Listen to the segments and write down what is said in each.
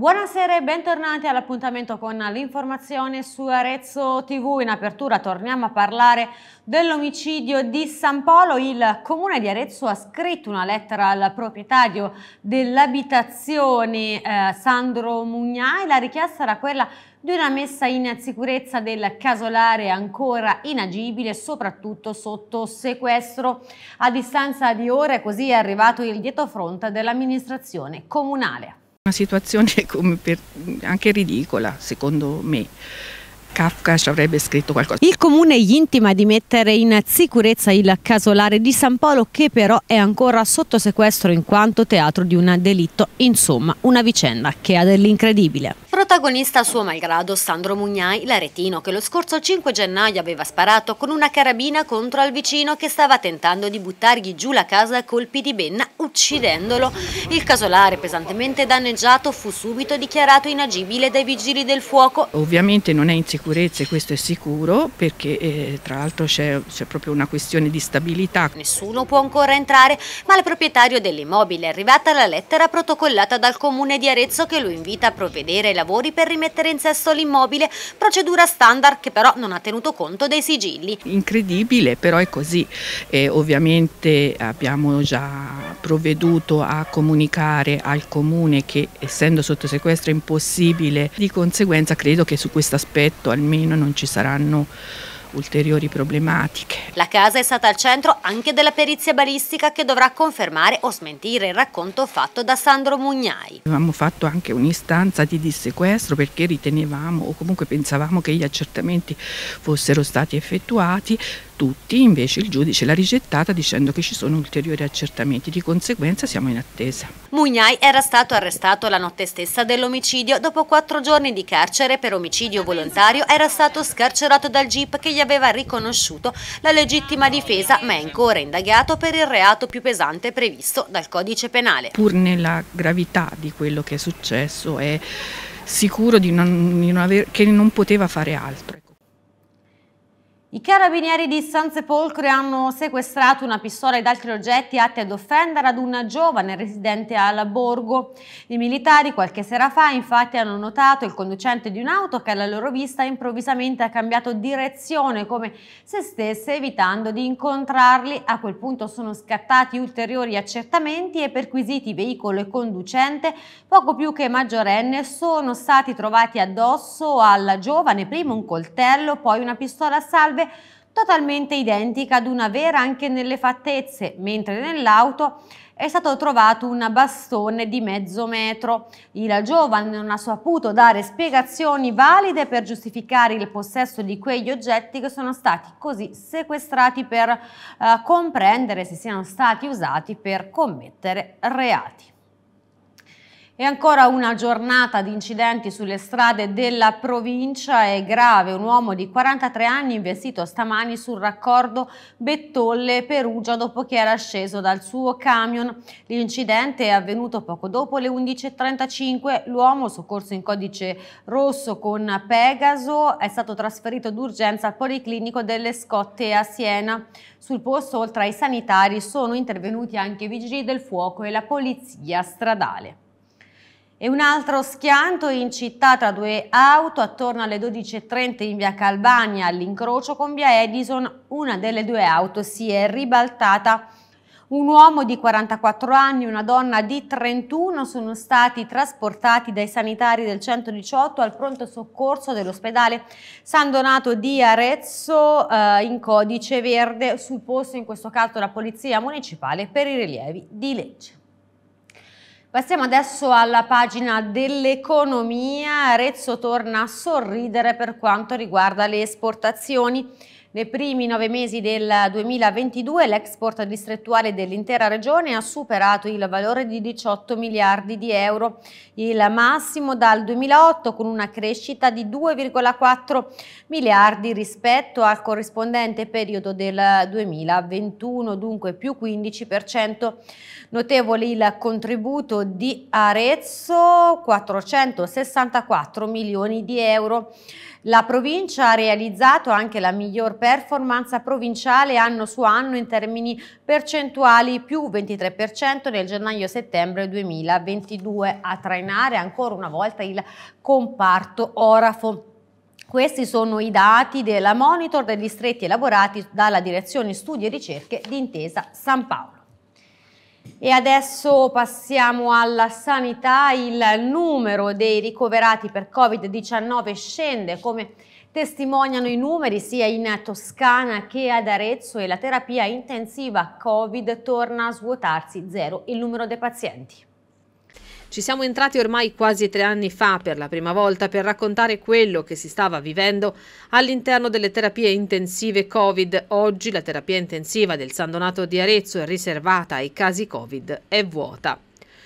Buonasera e bentornati all'appuntamento con l'informazione su Arezzo TV. In apertura torniamo a parlare dell'omicidio di San Polo. Il comune di Arezzo ha scritto una lettera al proprietario dell'abitazione eh, Sandro Mugnai. La richiesta era quella di una messa in sicurezza del casolare ancora inagibile, soprattutto sotto sequestro. A distanza di ore così è arrivato il dietrofront dell'amministrazione comunale. Una situazione per, anche ridicola, secondo me. Kafka ci avrebbe scritto qualcosa. Il comune gli intima di mettere in sicurezza il casolare di San Polo che però è ancora sotto sequestro in quanto teatro di un delitto. Insomma, una vicenda che ha dell'incredibile. Protagonista a suo malgrado Sandro Mugnai, l'aretino che lo scorso 5 gennaio aveva sparato con una carabina contro al vicino che stava tentando di buttargli giù la casa a colpi di benna, uccidendolo. Il casolare pesantemente danneggiato fu subito dichiarato inagibile dai vigili del fuoco. Ovviamente non è in sicurezza e questo è sicuro perché eh, tra l'altro c'è proprio una questione di stabilità. Nessuno può ancora entrare, ma al proprietario dell'immobile è arrivata la lettera protocollata dal comune di Arezzo che lo invita a provvedere lavori per rimettere in sesto l'immobile, procedura standard che però non ha tenuto conto dei sigilli. Incredibile, però è così. Eh, ovviamente abbiamo già provveduto a comunicare al comune che essendo sotto sequestro è impossibile, di conseguenza credo che su questo aspetto almeno non ci saranno ulteriori problematiche. La casa è stata al centro anche della perizia balistica che dovrà confermare o smentire il racconto fatto da Sandro Mugnai. Avevamo fatto anche un'istanza di dissequestro perché ritenevamo o comunque pensavamo che gli accertamenti fossero stati effettuati, tutti invece il giudice l'ha rigettata dicendo che ci sono ulteriori accertamenti, di conseguenza siamo in attesa. Mugnai era stato arrestato la notte stessa dell'omicidio, dopo quattro giorni di carcere per omicidio volontario era stato scarcerato dal GIP che gli aveva riconosciuto la legittima difesa ma è ancora indagato per il reato più pesante previsto dal codice penale. Pur nella gravità di quello che è successo è sicuro di non, di non aver, che non poteva fare altro. I carabinieri di San Sepolcro hanno sequestrato una pistola ed altri oggetti atti ad offendere ad una giovane residente al borgo. I militari qualche sera fa infatti hanno notato il conducente di un'auto che alla loro vista improvvisamente ha cambiato direzione come se stesse evitando di incontrarli. A quel punto sono scattati ulteriori accertamenti e perquisiti veicolo e conducente, poco più che maggiorenne, sono stati trovati addosso alla giovane prima un coltello, poi una pistola salva salve totalmente identica ad una vera anche nelle fattezze, mentre nell'auto è stato trovato un bastone di mezzo metro. Il giovane non ha saputo dare spiegazioni valide per giustificare il possesso di quegli oggetti che sono stati così sequestrati per eh, comprendere se siano stati usati per commettere reati. E ancora una giornata di incidenti sulle strade della provincia è grave. Un uomo di 43 anni investito stamani sul raccordo Bettolle-Perugia dopo che era sceso dal suo camion. L'incidente è avvenuto poco dopo le 11.35. L'uomo, soccorso in codice rosso con Pegaso, è stato trasferito d'urgenza al Policlinico delle Scotte a Siena. Sul posto, oltre ai sanitari, sono intervenuti anche i vigili del fuoco e la polizia stradale. E un altro schianto in città tra due auto attorno alle 12.30 in via Calvagna all'incrocio con via Edison. Una delle due auto si è ribaltata. Un uomo di 44 anni e una donna di 31 sono stati trasportati dai sanitari del 118 al pronto soccorso dell'ospedale San Donato di Arezzo eh, in codice verde, sul posto in questo caso la Polizia Municipale per i rilievi di legge. Passiamo adesso alla pagina dell'economia. Arezzo torna a sorridere per quanto riguarda le esportazioni. Nei primi nove mesi del 2022 l'export distrettuale dell'intera regione ha superato il valore di 18 miliardi di euro, il massimo dal 2008 con una crescita di 2,4 miliardi rispetto al corrispondente periodo del 2021, dunque più 15%. Notevole il contributo di Arezzo, 464 milioni di euro. La provincia ha realizzato anche la miglior performance provinciale anno su anno in termini percentuali più 23% nel gennaio-settembre 2022 a trainare ancora una volta il comparto orafo. Questi sono i dati della monitor degli stretti elaborati dalla Direzione Studi e Ricerche di Intesa San Paolo. E adesso passiamo alla sanità. Il numero dei ricoverati per Covid-19 scende come testimoniano i numeri sia in Toscana che ad Arezzo e la terapia intensiva Covid torna a svuotarsi zero il numero dei pazienti. Ci siamo entrati ormai quasi tre anni fa per la prima volta per raccontare quello che si stava vivendo all'interno delle terapie intensive Covid. Oggi la terapia intensiva del San Donato di Arezzo è riservata ai casi Covid, è vuota.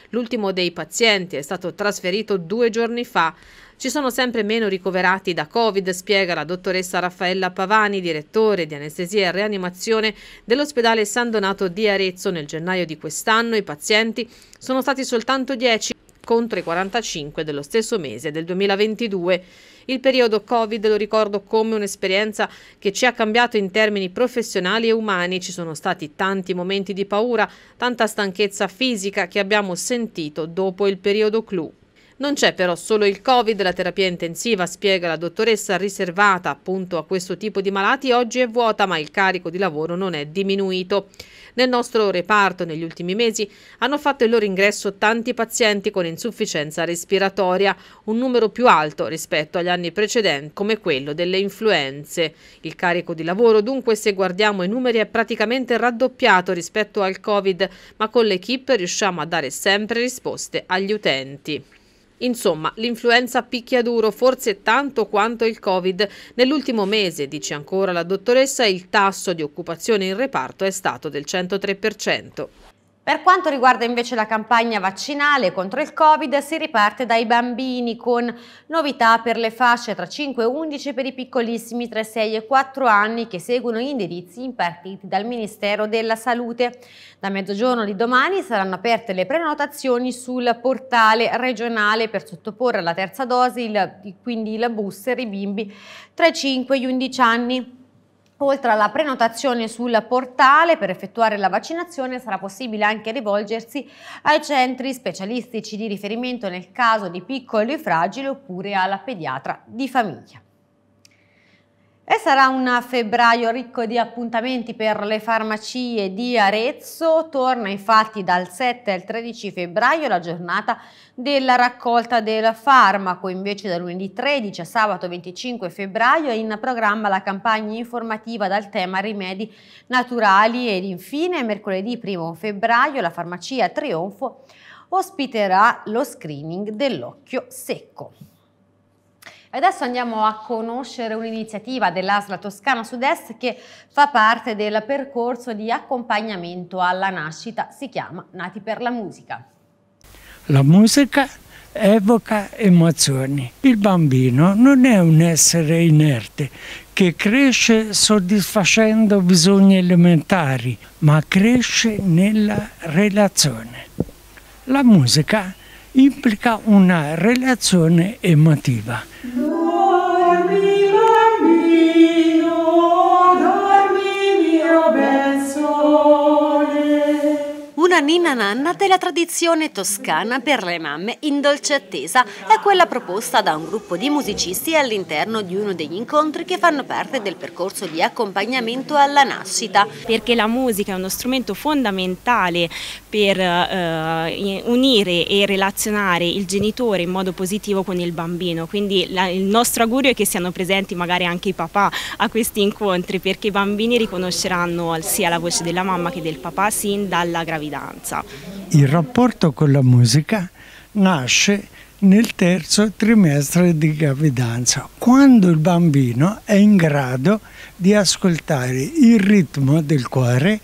L'ultimo dei pazienti è stato trasferito due giorni fa ci sono sempre meno ricoverati da Covid, spiega la dottoressa Raffaella Pavani, direttore di anestesia e rianimazione dell'ospedale San Donato di Arezzo. Nel gennaio di quest'anno i pazienti sono stati soltanto 10 contro i 45 dello stesso mese del 2022. Il periodo Covid lo ricordo come un'esperienza che ci ha cambiato in termini professionali e umani. Ci sono stati tanti momenti di paura, tanta stanchezza fisica che abbiamo sentito dopo il periodo clou. Non c'è però solo il Covid, la terapia intensiva, spiega la dottoressa, riservata appunto a questo tipo di malati, oggi è vuota ma il carico di lavoro non è diminuito. Nel nostro reparto negli ultimi mesi hanno fatto il loro ingresso tanti pazienti con insufficienza respiratoria, un numero più alto rispetto agli anni precedenti come quello delle influenze. Il carico di lavoro dunque se guardiamo i numeri è praticamente raddoppiato rispetto al Covid, ma con l'equipe riusciamo a dare sempre risposte agli utenti. Insomma, l'influenza picchia duro forse tanto quanto il Covid. Nell'ultimo mese, dice ancora la dottoressa, il tasso di occupazione in reparto è stato del 103%. Per quanto riguarda invece la campagna vaccinale contro il Covid, si riparte dai bambini con novità per le fasce tra 5 e 11 e per i piccolissimi tra 6 e 4 anni che seguono gli indirizzi impartiti dal Ministero della Salute. Da mezzogiorno di domani saranno aperte le prenotazioni sul portale regionale per sottoporre alla terza dose, il, quindi la booster, i bimbi tra i 5 e gli 11 anni. Oltre alla prenotazione sul portale per effettuare la vaccinazione sarà possibile anche rivolgersi ai centri specialistici di riferimento nel caso di piccoli e fragili oppure alla pediatra di famiglia. E sarà un febbraio ricco di appuntamenti per le farmacie di Arezzo. Torna infatti dal 7 al 13 febbraio la giornata della raccolta del farmaco. Invece da lunedì 13 a sabato 25 febbraio è in programma la campagna informativa dal tema rimedi naturali ed infine mercoledì 1 febbraio la farmacia Trionfo ospiterà lo screening dell'occhio secco. Adesso andiamo a conoscere un'iniziativa dell'ASLA Toscana Sud-Est che fa parte del percorso di accompagnamento alla nascita, si chiama Nati per la musica. La musica evoca emozioni. Il bambino non è un essere inerte che cresce soddisfacendo bisogni elementari, ma cresce nella relazione. La musica implica una relazione emotiva. Una ninna nanna della tradizione toscana per le mamme in dolce attesa è quella proposta da un gruppo di musicisti all'interno di uno degli incontri che fanno parte del percorso di accompagnamento alla nascita. Perché la musica è uno strumento fondamentale per eh, unire e relazionare il genitore in modo positivo con il bambino, quindi la, il nostro augurio è che siano presenti magari anche i papà a questi incontri perché i bambini riconosceranno sia la voce della mamma che del papà sin dalla gravidanza importanza. Il rapporto con la musica nasce nel terzo trimestre di gravidanza, quando il bambino è in grado di ascoltare il ritmo del cuore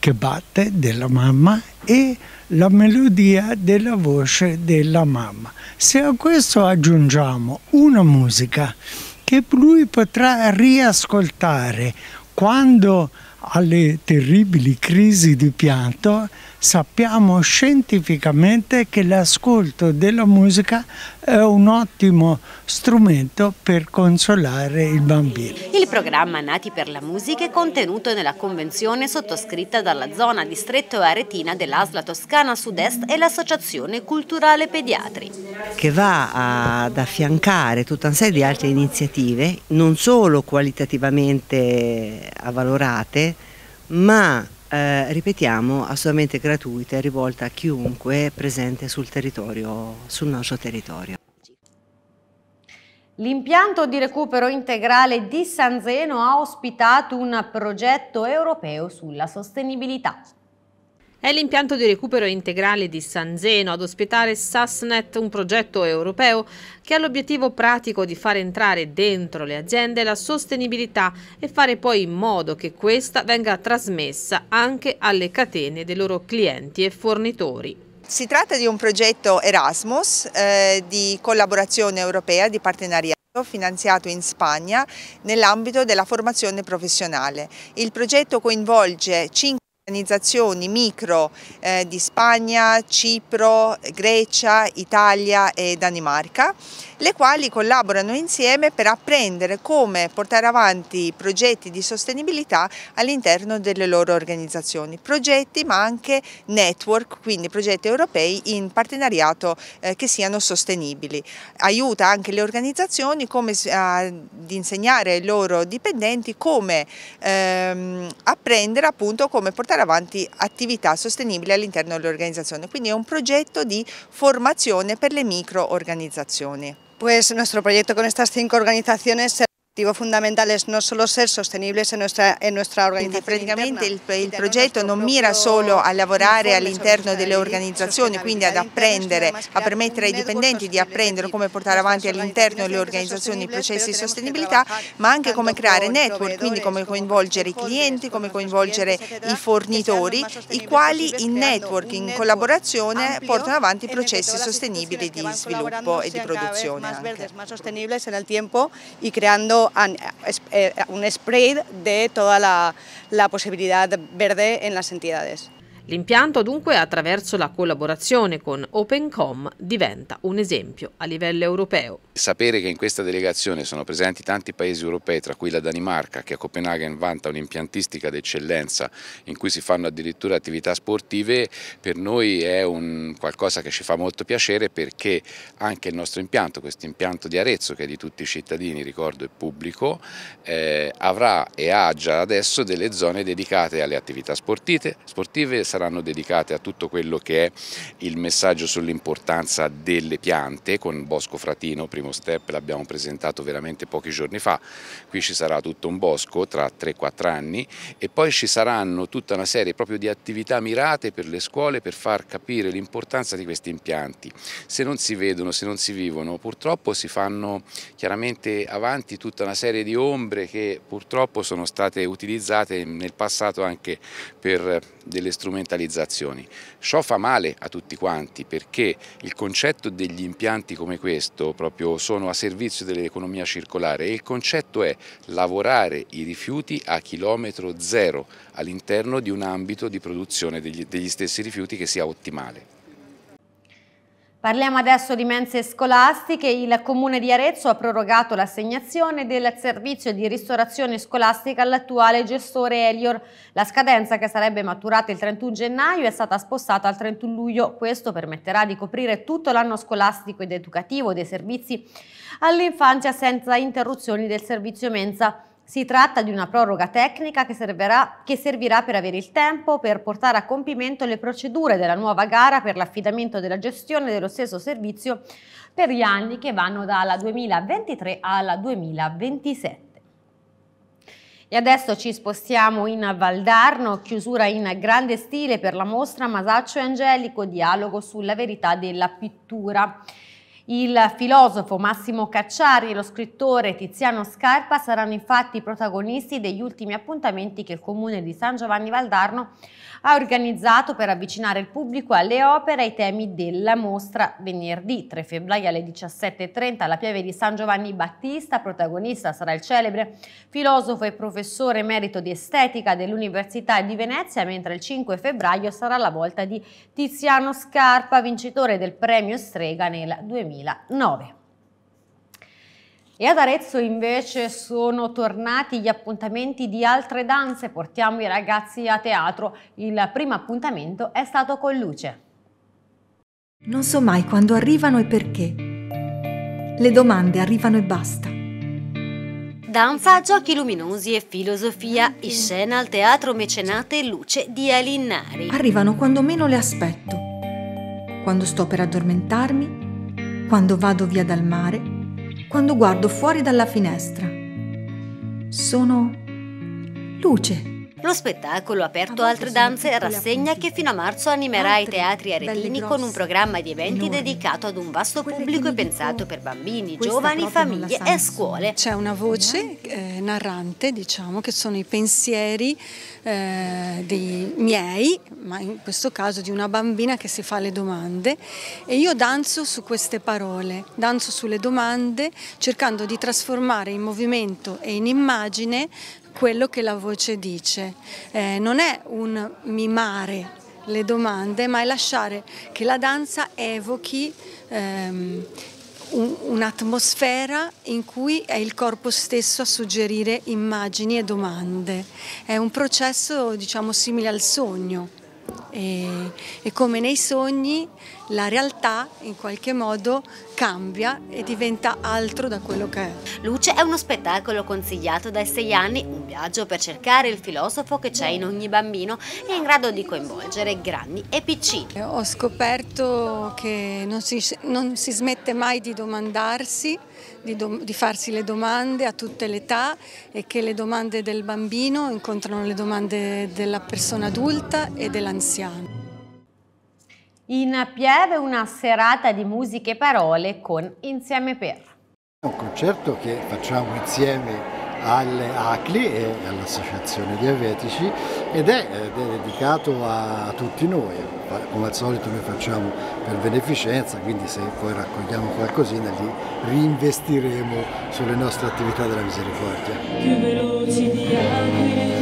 che batte della mamma e la melodia della voce della mamma. Se a questo aggiungiamo una musica che lui potrà riascoltare quando alle terribili crisi di pianto sappiamo scientificamente che l'ascolto della musica è un ottimo strumento per consolare il bambino. Il programma Nati per la musica è contenuto nella convenzione sottoscritta dalla zona distretto aretina dell'Asla Toscana Sud-Est e l'Associazione Culturale Pediatri. Che va ad affiancare tutta una serie di altre iniziative, non solo qualitativamente avvalorate, ma eh, ripetiamo, assolutamente gratuita e rivolta a chiunque presente sul, territorio, sul nostro territorio. L'impianto di recupero integrale di San Zeno ha ospitato un progetto europeo sulla sostenibilità. È l'impianto di recupero integrale di San Zeno ad ospitare SASNET, un progetto europeo che ha l'obiettivo pratico di far entrare dentro le aziende la sostenibilità e fare poi in modo che questa venga trasmessa anche alle catene dei loro clienti e fornitori. Si tratta di un progetto Erasmus eh, di collaborazione europea, di partenariato finanziato in Spagna nell'ambito della formazione professionale. Il progetto coinvolge cinque organizzazioni micro eh, di Spagna, Cipro, Grecia, Italia e Danimarca le quali collaborano insieme per apprendere come portare avanti progetti di sostenibilità all'interno delle loro organizzazioni, progetti ma anche network, quindi progetti europei in partenariato eh, che siano sostenibili. Aiuta anche le organizzazioni come, ad insegnare ai loro dipendenti come ehm, apprendere appunto come portare avanti attività sostenibili all'interno dell'organizzazione, quindi è un progetto di formazione per le microorganizzazioni. organizzazioni. Pues nuestro proyecto con estas cinco organizaciones obiettivo fondamentale è non solo essere sostenibili in nostra, in organizzazione. Quindi praticamente interna, il, il progetto non mira solo a lavorare all'interno delle organizzazioni, quindi ad apprendere, a permettere ai dipendenti di apprendere come portare avanti all'interno delle organizzazioni i processi di sostenibilità, ma anche come creare network, quindi come coinvolgere i clienti, come coinvolgere i fornitori, i quali in network, in collaborazione, portano avanti i processi sostenibili di sviluppo e di produzione. Anche. Eh, un spray de toda la posibilidad verde en las entidades. L'impianto dunque attraverso la collaborazione con Opencom diventa un esempio a livello europeo. Sapere che in questa delegazione sono presenti tanti paesi europei, tra cui la Danimarca, che a Copenaghen vanta un'impiantistica d'eccellenza in cui si fanno addirittura attività sportive, per noi è qualcosa che ci fa molto piacere perché anche il nostro impianto, questo impianto di Arezzo che è di tutti i cittadini, ricordo, e pubblico, eh, avrà e ha già adesso delle zone dedicate alle attività sportive, sportive saranno dedicate a tutto quello che è il messaggio sull'importanza delle piante con Bosco Fratino, primo step, l'abbiamo presentato veramente pochi giorni fa, qui ci sarà tutto un bosco tra 3-4 anni e poi ci saranno tutta una serie proprio di attività mirate per le scuole per far capire l'importanza di questi impianti. Se non si vedono, se non si vivono, purtroppo si fanno chiaramente avanti tutta una serie di ombre che purtroppo sono state utilizzate nel passato anche per eh, delle strumentazioni strumentalizzazioni. Ciò fa male a tutti quanti perché il concetto degli impianti come questo proprio sono a servizio dell'economia circolare e il concetto è lavorare i rifiuti a chilometro zero all'interno di un ambito di produzione degli, degli stessi rifiuti che sia ottimale. Parliamo adesso di mense scolastiche. Il Comune di Arezzo ha prorogato l'assegnazione del servizio di ristorazione scolastica all'attuale gestore Elior. La scadenza, che sarebbe maturata il 31 gennaio, è stata spostata al 31 luglio. Questo permetterà di coprire tutto l'anno scolastico ed educativo dei servizi all'infanzia senza interruzioni del servizio mensa. Si tratta di una proroga tecnica che servirà, che servirà, per avere il tempo per portare a compimento le procedure della nuova gara per l'affidamento della gestione dello stesso servizio per gli anni che vanno dalla 2023 alla 2027. E adesso ci spostiamo in Valdarno, chiusura in grande stile per la mostra Masaccio e Angelico, dialogo sulla verità della pittura. Il filosofo Massimo Cacciari e lo scrittore Tiziano Scarpa saranno infatti i protagonisti degli ultimi appuntamenti che il comune di San Giovanni Valdarno ha organizzato per avvicinare il pubblico alle opere e ai temi della mostra venerdì 3 febbraio alle 17.30 alla pieve di San Giovanni Battista. Protagonista sarà il celebre filosofo e professore emerito di estetica dell'Università di Venezia, mentre il 5 febbraio sarà la volta di Tiziano Scarpa, vincitore del premio Strega nel 2000. 2009. E ad Arezzo invece sono tornati gli appuntamenti di altre danze, portiamo i ragazzi a teatro. Il primo appuntamento è stato con Luce. Non so mai quando arrivano e perché. Le domande arrivano e basta. Danza, giochi luminosi e filosofia ah, in scena al Teatro Mecenate Luce di Alinnari. Arrivano quando meno le aspetto. Quando sto per addormentarmi quando vado via dal mare, quando guardo fuori dalla finestra. Sono luce lo spettacolo, aperto a altre danze, rassegna che fino a marzo animerà i teatri aretini con un programma di eventi dedicato ad un vasto pubblico e pensato per bambini, giovani, famiglie e scuole. C'è una voce eh, narrante, diciamo, che sono i pensieri eh, dei miei, ma in questo caso di una bambina che si fa le domande e io danzo su queste parole, danzo sulle domande cercando di trasformare in movimento e in immagine quello che la voce dice. Eh, non è un mimare le domande, ma è lasciare che la danza evochi ehm, un'atmosfera in cui è il corpo stesso a suggerire immagini e domande. È un processo diciamo simile al sogno. E, e, come nei sogni la realtà in qualche modo cambia e diventa altro da quello che è. Luce è uno spettacolo consigliato dai sei anni, un viaggio per cercare il filosofo che c'è in ogni bambino e in grado di coinvolgere grandi e piccini. Ho scoperto che non si, non si smette mai di domandarsi di, di farsi le domande a tutte le età e che le domande del bambino incontrano le domande della persona adulta e dell'anziano. In Pieve una serata di musiche e parole con Insieme Per. Un concerto che facciamo insieme alle ACLI e all'Associazione Diabetici ed è, ed eh, è dedicato a tutti noi, come al solito noi facciamo per beneficenza, quindi se poi raccogliamo qualcosina li reinvestiremo sulle nostre attività della misericordia.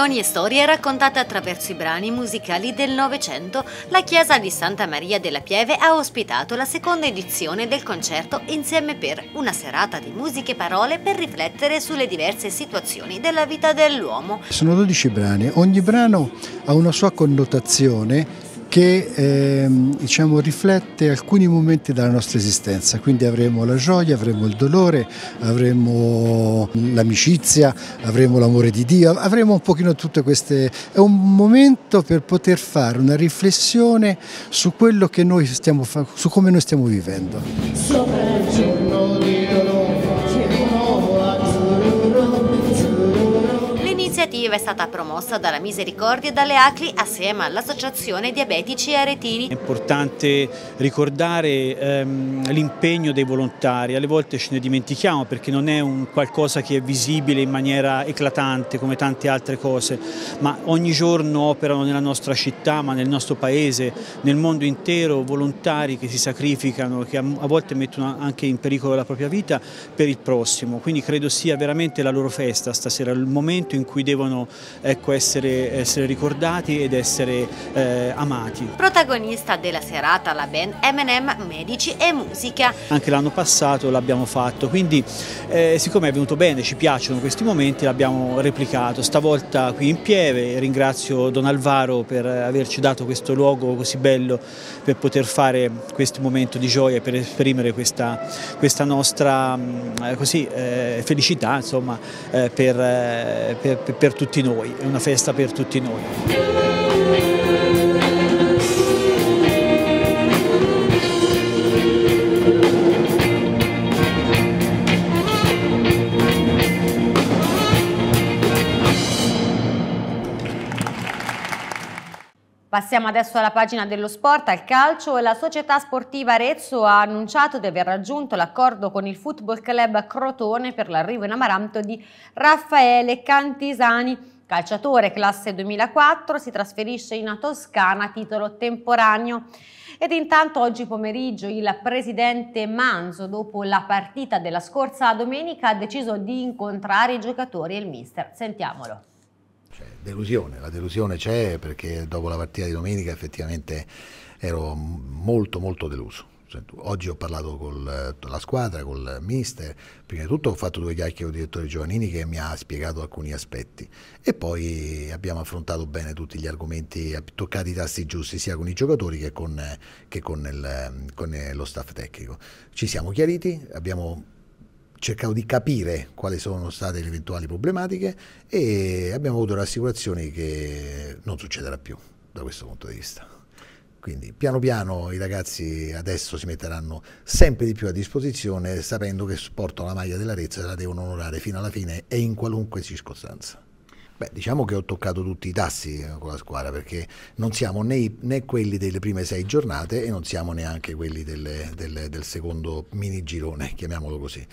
Tradizioni e storie raccontate attraverso i brani musicali del Novecento, la Chiesa di Santa Maria della Pieve ha ospitato la seconda edizione del concerto Insieme per una serata di musiche e parole per riflettere sulle diverse situazioni della vita dell'uomo. Sono 12 brani, ogni brano ha una sua connotazione che ehm, diciamo, riflette alcuni momenti della nostra esistenza, quindi avremo la gioia, avremo il dolore, avremo l'amicizia, avremo l'amore di Dio, avremo un pochino tutte queste... è un momento per poter fare una riflessione su quello che noi stiamo facendo, su come noi stiamo vivendo. iniziativa è stata promossa dalla Misericordia e dalle ACLI assieme all'Associazione Diabetici Aretini. È importante ricordare ehm, l'impegno dei volontari, alle volte ce ne dimentichiamo perché non è un qualcosa che è visibile in maniera eclatante come tante altre cose, ma ogni giorno operano nella nostra città, ma nel nostro paese, nel mondo intero, volontari che si sacrificano, che a volte mettono anche in pericolo la propria vita per il prossimo. Quindi credo sia veramente la loro festa stasera, il momento in cui devono ecco, essere, essere, ricordati ed essere eh, amati. Protagonista della serata la band M&M Medici e Musica. Anche l'anno passato l'abbiamo fatto, quindi eh, siccome è venuto bene, ci piacciono questi momenti, l'abbiamo replicato. Stavolta qui in Pieve ringrazio Don Alvaro per averci dato questo luogo così bello per poter fare questo momento di gioia e per esprimere questa, questa nostra mm, così, eh, felicità insomma, eh, per, eh, per, per tutti tutti noi, è una festa per tutti noi. Passiamo adesso alla pagina dello sport, al calcio la società sportiva Arezzo ha annunciato di aver raggiunto l'accordo con il Football Club Crotone per l'arrivo in Amaranto di Raffaele Cantisani Calciatore classe 2004, si trasferisce in Toscana a titolo temporaneo. Ed intanto oggi pomeriggio il presidente Manzo, dopo la partita della scorsa domenica, ha deciso di incontrare i giocatori e il mister. Sentiamolo. Delusione, la delusione c'è perché dopo la partita di domenica effettivamente ero molto molto deluso. Cioè, oggi ho parlato con la squadra, col mister, prima di tutto ho fatto due chiacchiere con il direttore Giovannini che mi ha spiegato alcuni aspetti e poi abbiamo affrontato bene tutti gli argomenti, toccati i tasti giusti sia con i giocatori che con, che con, il, con lo staff tecnico. Ci siamo chiariti, abbiamo cercavo di capire quali sono state le eventuali problematiche e abbiamo avuto rassicurazioni che non succederà più da questo punto di vista. Quindi piano piano i ragazzi adesso si metteranno sempre di più a disposizione sapendo che portano la maglia dell'Arezzo e la devono onorare fino alla fine e in qualunque circostanza. Beh, diciamo che ho toccato tutti i tassi eh, con la squadra perché non siamo né, né quelli delle prime sei giornate e non siamo neanche quelli delle, delle, del secondo mini girone, chiamiamolo così.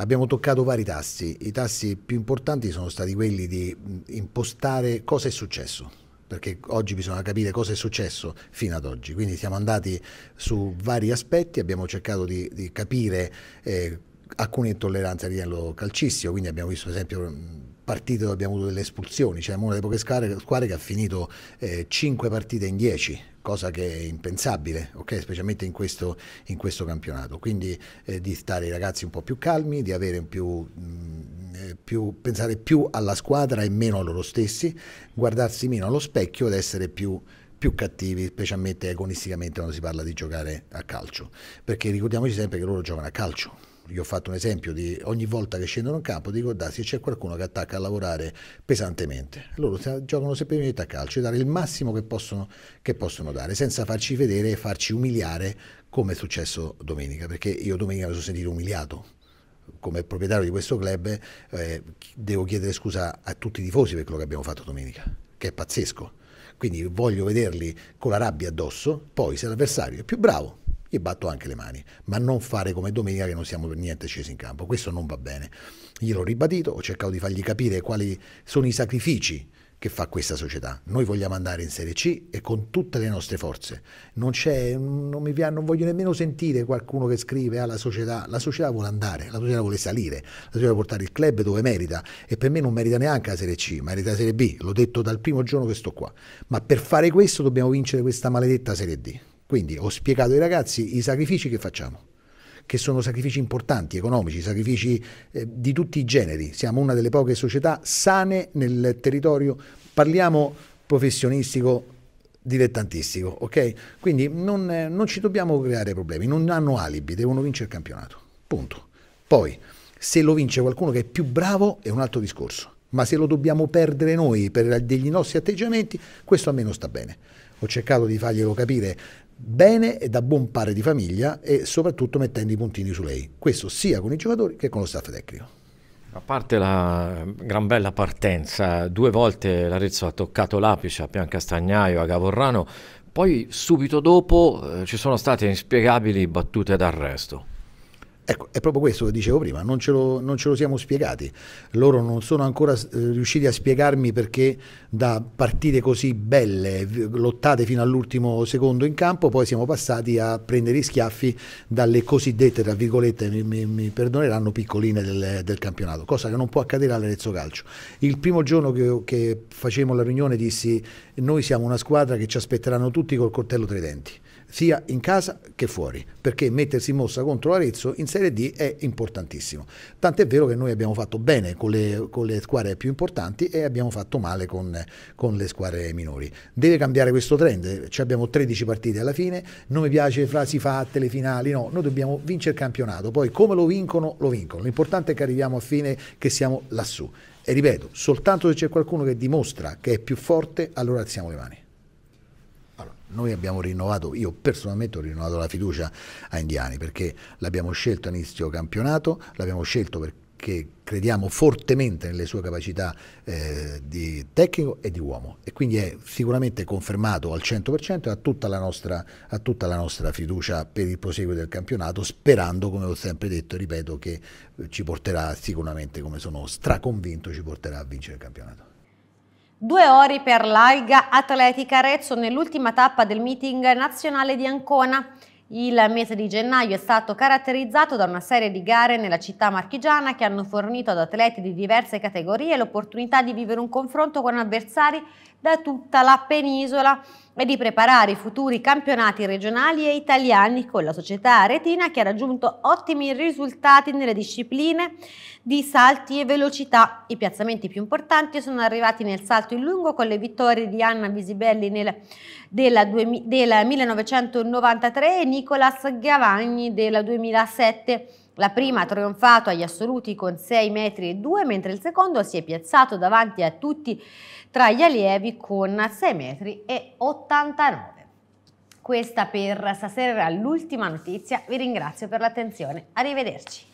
Abbiamo toccato vari tassi, i tassi più importanti sono stati quelli di impostare cosa è successo perché oggi bisogna capire cosa è successo fino ad oggi, quindi siamo andati su vari aspetti, abbiamo cercato di, di capire eh, alcune intolleranze a livello calcistico, quindi abbiamo visto ad esempio partite dove abbiamo avuto delle espulsioni, c'è cioè una delle poche squadre, che ha finito eh, 5 partite in 10, cosa che è impensabile, okay? specialmente in questo, in questo, campionato. Quindi eh, di stare i ragazzi un po' più calmi, di più, mh, mm, eh, più, pensare più alla squadra e meno a loro stessi, guardarsi meno allo specchio ed essere più più cattivi, specialmente agonisticamente quando si parla di giocare a calcio, perché ricordiamoci sempre che loro giocano a calcio, gli ho fatto un esempio di ogni volta che scendono in campo di ricordarsi c'è qualcuno che attacca a lavorare pesantemente. Loro giocano semplicemente a calcio e dare il massimo che possono, che possono dare senza farci vedere e farci umiliare come è successo domenica, perché io domenica mi sono sentito umiliato come proprietario di questo club eh, devo chiedere scusa a tutti i tifosi per quello che abbiamo fatto domenica, che è pazzesco. Quindi voglio vederli con la rabbia addosso, poi se l'avversario è più bravo, gli batto anche le mani, ma non fare come domenica che non siamo per niente scesi in campo, questo non va bene. Gliel'ho ribadito, ho cercato di fargli capire quali sono i sacrifici che fa questa società. Noi vogliamo andare in Serie C e con tutte le nostre forze. Non, c'è, non, mi, non voglio nemmeno sentire qualcuno che scrive alla ah, società. La società vuole andare, la società vuole salire, la società vuole portare il club dove merita e per me non merita neanche la Serie C, merita la Serie B, l'ho detto dal primo giorno che sto qua. Ma per fare questo dobbiamo vincere questa maledetta Serie D. Quindi ho spiegato ai ragazzi i sacrifici che facciamo che sono sacrifici importanti, economici, sacrifici eh, di tutti i generi. Siamo una delle poche società sane nel territorio, parliamo professionistico, dilettantistico, ok? Quindi non, eh, non ci dobbiamo creare problemi, non hanno alibi, devono vincere il campionato, punto. Poi, se lo vince qualcuno che è più bravo è un altro discorso, ma se lo dobbiamo perdere noi per degli nostri atteggiamenti, questo a me non sta bene ho cercato di farglielo capire bene e da buon padre di famiglia e soprattutto mettendo i puntini su lei. Questo sia con i giocatori che con lo staff tecnico. A parte la gran bella partenza, due volte l'Arezzo ha toccato l'apice a Piancastagnaio, a Gavorrano, poi subito dopo eh, ci sono state inspiegabili battute d'arresto. Ecco, è proprio questo che dicevo prima, non ce, lo, non ce lo siamo spiegati. Loro non sono ancora eh, riusciti a spiegarmi perché da partite così belle, eh, lottate fino all'ultimo secondo in campo, poi siamo passati a prendere i schiaffi dalle cosiddette, tra virgolette, mi, mi, mi perdoneranno, piccoline del, del, campionato, cosa che non può accadere all'Arezzo Calcio. Il primo giorno che, che facemmo la riunione dissi noi siamo una squadra che ci aspetteranno tutti col coltello tra i denti sia in casa che fuori, perché mettersi in mossa contro l'Arezzo in Serie D è importantissimo. Tant'è vero che noi abbiamo fatto bene con le, con le squadre più importanti e abbiamo fatto male con, con, le squadre minori. Deve cambiare questo trend, Ci abbiamo 13 partite alla fine, non mi piace le frasi fatte, le finali, no, noi dobbiamo vincere il campionato, poi come lo vincono, lo vincono. L'importante è che arriviamo a fine, che siamo lassù. E ripeto, soltanto se c'è qualcuno che dimostra che è più forte, allora alziamo le mani. Noi abbiamo rinnovato, io personalmente ho rinnovato la fiducia a Indiani perché l'abbiamo scelto a inizio campionato, l'abbiamo scelto perché crediamo fortemente nelle sue capacità eh, di tecnico e di uomo e quindi è sicuramente confermato al 100% e ha tutta, tutta, la nostra fiducia per il proseguo del campionato sperando come ho sempre detto e ripeto che ci porterà sicuramente come sono straconvinto ci porterà a vincere il campionato. Due ori per l'Alga Atletica Arezzo nell'ultima tappa del meeting nazionale di Ancona. Il mese di gennaio è stato caratterizzato da una serie di gare nella città marchigiana che hanno fornito ad atleti di diverse categorie l'opportunità di vivere un confronto con avversari da tutta la penisola e di preparare i futuri campionati regionali e italiani con la società aretina che ha raggiunto ottimi risultati nelle discipline di salti e velocità. I piazzamenti più importanti sono arrivati nel salto in lungo con le vittorie di Anna Visibelli nel, della, del 1993 e Nicolas Gavagni del 2007 la prima ha trionfato agli assoluti con 6,2 metri, mentre il secondo si è piazzato davanti a tutti tra gli allievi con 6,89 metri. Questa per stasera era l'ultima notizia, vi ringrazio per l'attenzione, arrivederci.